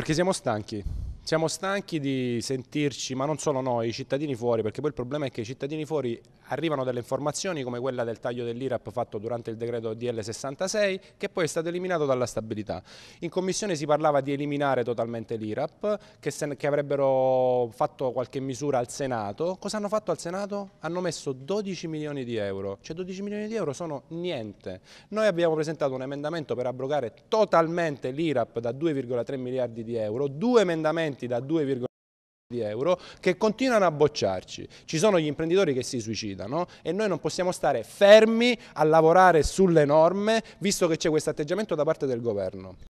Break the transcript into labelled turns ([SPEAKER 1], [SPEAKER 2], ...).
[SPEAKER 1] perché siamo stanchi. Siamo stanchi di sentirci, ma non solo noi, i cittadini fuori, perché poi il problema è che i cittadini fuori arrivano delle informazioni come quella del taglio dell'IRAP fatto durante il decreto DL66 che poi è stato eliminato dalla stabilità. In commissione si parlava di eliminare totalmente l'IRAP, che, che, avrebbero fatto qualche misura al Senato. Cosa hanno fatto al Senato? Hanno messo 12 milioni di euro, cioè 12 milioni di euro sono niente. Noi abbiamo presentato un emendamento per abrogare totalmente l'IRAP da 2,3 miliardi di euro, due emendamenti investimenti da 2,5 di euro che continuano a bocciarci. Ci sono gli imprenditori che si suicidano e noi non possiamo stare fermi a lavorare sulle norme visto che c'è questo atteggiamento da parte del governo.